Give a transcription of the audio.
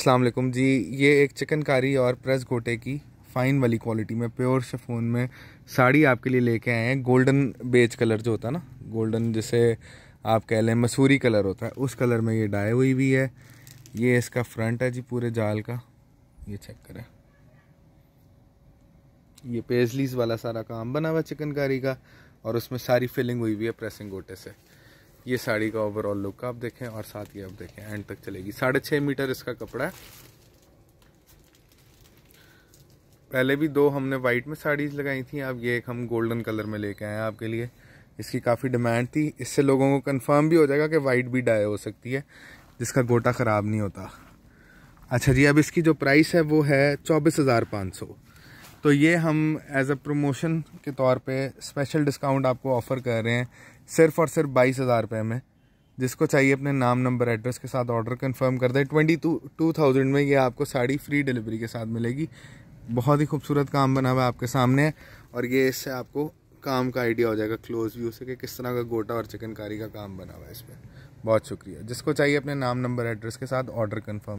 असलकुम जी ये एक चिकनकारी और प्रेस गोटे की फ़ाइन वाली क्वालिटी में प्योर शफोन में साड़ी आपके लिए लेके आए हैं गोल्डन बेज कलर जो होता है ना गोल्डन जिसे आप कह लें मसूरी कलर होता है उस कलर में ये डाई हुई भी है ये इसका फ्रंट है जी पूरे जाल का ये चेक करें ये पेजलीस वाला सारा काम बना हुआ चिकनकारी का और उसमें सारी फिलिंग हुई हुई है प्रेसिंग गोटे से ये साड़ी का ओवरऑल लुक आप देखें और साथ ही आप देखें एंड तक चलेगी साढ़े छः मीटर इसका कपड़ा है पहले भी दो हमने वाइट में साड़ीज़ लगाई थी अब ये एक हम गोल्डन कलर में लेके आए हैं आपके लिए इसकी काफ़ी डिमांड थी इससे लोगों को कंफर्म भी हो जाएगा कि वाइट भी डाई हो सकती है जिसका गोटा ख़राब नहीं होता अच्छा जी अब इसकी जो प्राइस है वो है चौबीस हज़ार पाँच सौ तो ये हम एज अ प्रमोशन के तौर पे स्पेशल डिस्काउंट आपको ऑफ़र कर रहे हैं सिर्फ और सिर्फ बाईस हज़ार रुपये में जिसको चाहिए अपने नाम नंबर एड्रेस के साथ ऑर्डर कंफर्म कर दें ट्वेंटी टू टू थाउजेंड में ये आपको साड़ी फ्री डिलीवरी के साथ मिलेगी बहुत ही खूबसूरत काम बना हुआ है आपके सामने और ये इससे आपको काम का आइडिया हो जाएगा क्लोज व्यू से कि किस तरह का गोटा और चिकनकारी का काम बना हुआ है इस पर बहुत शुक्रिया जिसको चाहिए अपने नाम नंबर एड्रेस के साथ ऑर्डर कन्फर्म